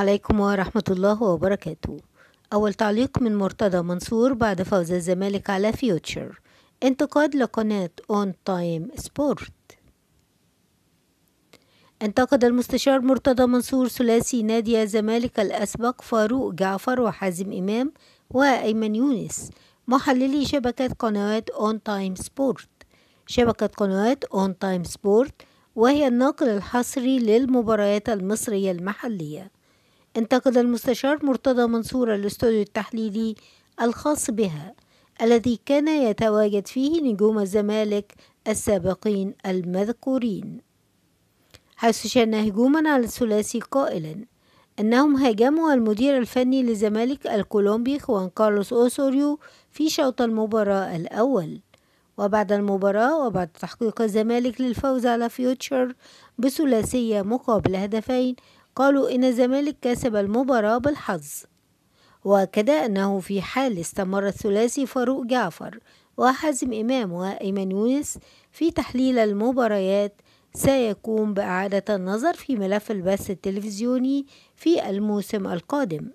عليكم ورحمة الله وبركاته أول تعليق من مرتضى منصور بعد فوز الزمالك على فيوتشر انتقاد لقناة اون تايم سبورت انتقد المستشار مرتضى منصور ثلاثي نادي الزمالك الأسبق فاروق جعفر وحازم إمام وأيمن يونس محللي شبكة قنوات اون تايم سبورت شبكة قنوات اون تايم سبورت وهي الناقل الحصري للمباريات المصرية المحلية انتقد المستشار مرتضى منصور الاستوديو التحليلي الخاص بها الذي كان يتواجد فيه نجوم الزمالك السابقين المذكورين حيث شن هجوما على الثلاثي قائلا أنهم هاجموا المدير الفني للزمالك الكولومبي خوان كارلوس أوسوريو في شوط المباراة الأول وبعد المباراة وبعد تحقيق الزمالك للفوز على فيوتشر بثلاثية مقابل هدفين قالوا إن الزمالك كسب المباراة بالحظ وأكد أنه في حال استمر الثلاثي فاروق جعفر وحازم إمام وأيمن يونس في تحليل المباريات سيقوم بإعادة النظر في ملف البث التلفزيوني في الموسم القادم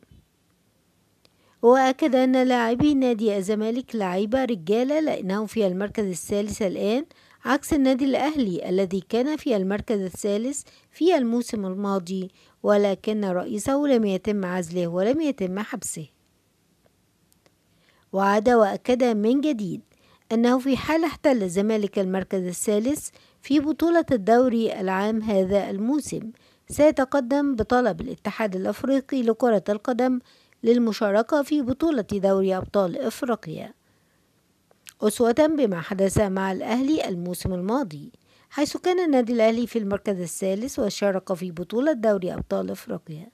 وأكد أن لاعبي نادي الزمالك لعيبة رجالة لأنهم في المركز الثالث الآن عكس النادي الأهلي الذي كان في المركز الثالث في الموسم الماضي ولكن رئيسه لم يتم عزله ولم يتم حبسه وعاد وأكد من جديد أنه في حال احتل الزمالك المركز الثالث في بطولة الدوري العام هذا الموسم سيتقدم بطلب الاتحاد الأفريقي لكرة القدم للمشاركة في بطولة دوري أبطال إفريقيا أسوة بما حدث مع الأهلي الموسم الماضي حيث كان النادي الأهلي في المركز الثالث وشارك في بطولة دوري أبطال أفريقيا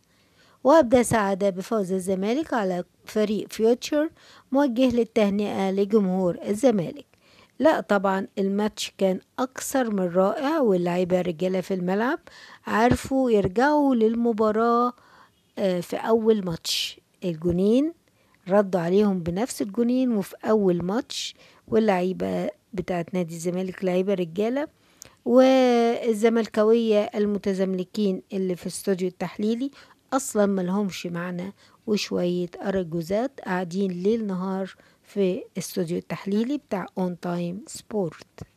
وأبدى سعادة بفوز الزمالك على فريق فيوتشر موجه للتهنئة لجمهور الزمالك لا طبعا الماتش كان أكثر من رائع واللعيبة رجالة في الملعب عرفوا يرجعوا للمباراة آه، في أول ماتش الجونين ردوا عليهم بنفس الجونين وفي أول ماتش واللعيبة بتاعت نادي الزمالك لعيبة رجالة والزملكاوية المتزملكين اللي في استوديو التحليلي أصلا ملهمش معنى وشوية أرجوزات قاعدين ليل نهار في استوديو التحليلي بتاع اون تايم سبورت